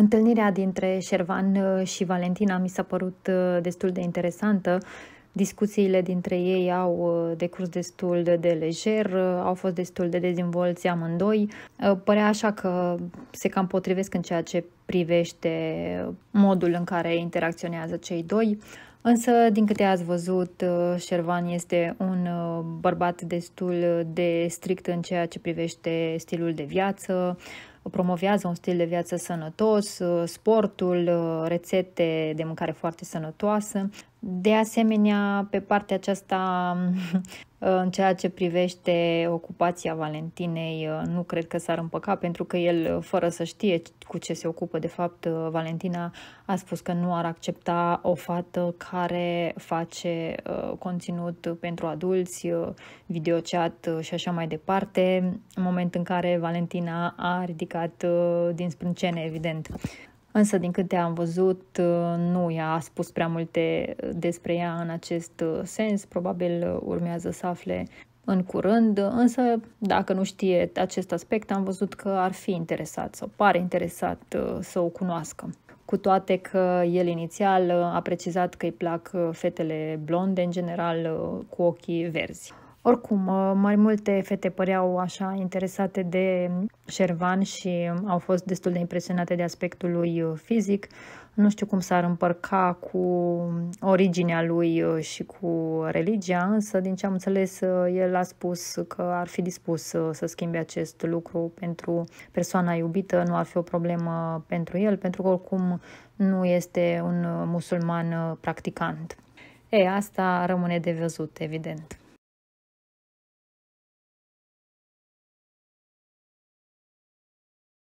Întâlnirea dintre Șervan uh, și Valentina mi s-a părut uh, destul de interesantă. Discuțiile dintre ei au uh, decurs destul de lejer, au fost destul de dezvolți amândoi. Părea așa că se cam potrivesc în ceea ce privește modul în care interacționează cei doi. Însă, din câte ați văzut, Șervan este un bărbat destul de strict în ceea ce privește stilul de viață, promovează un stil de viață sănătos, sportul, rețete de mâncare foarte sănătoasă. De asemenea, pe partea aceasta, în ceea ce privește ocupația Valentinei, nu cred că s-ar împăca, pentru că el, fără să știe cu ce se ocupă de fapt uh, Valentina a spus că nu ar accepta o fată care face uh, conținut pentru adulți, uh, videochat și așa mai departe, în moment în care Valentina a ridicat din sprâncene, evident. Însă, din câte am văzut, nu i-a spus prea multe despre ea în acest sens. Probabil urmează să afle în curând, însă dacă nu știe acest aspect, am văzut că ar fi interesat sau pare interesat uh, să o cunoască. Cu toate că el inițial uh, a precizat că îi plac uh, fetele blonde, în general cu ochii verzi. Oricum, uh, mai multe fete păreau așa interesate de Șervan și au fost destul de impresionate de aspectul lui uh, fizic. Nu știu cum s-ar împărca cu originea lui uh, și cu religia, însă din ce am înțeles, el a spus că ar fi dispus să schimbe acest lucru pentru persoana iubită, nu ar fi o problemă pentru el, pentru că oricum nu este un musulman practicant. E, asta rămâne de văzut, evident.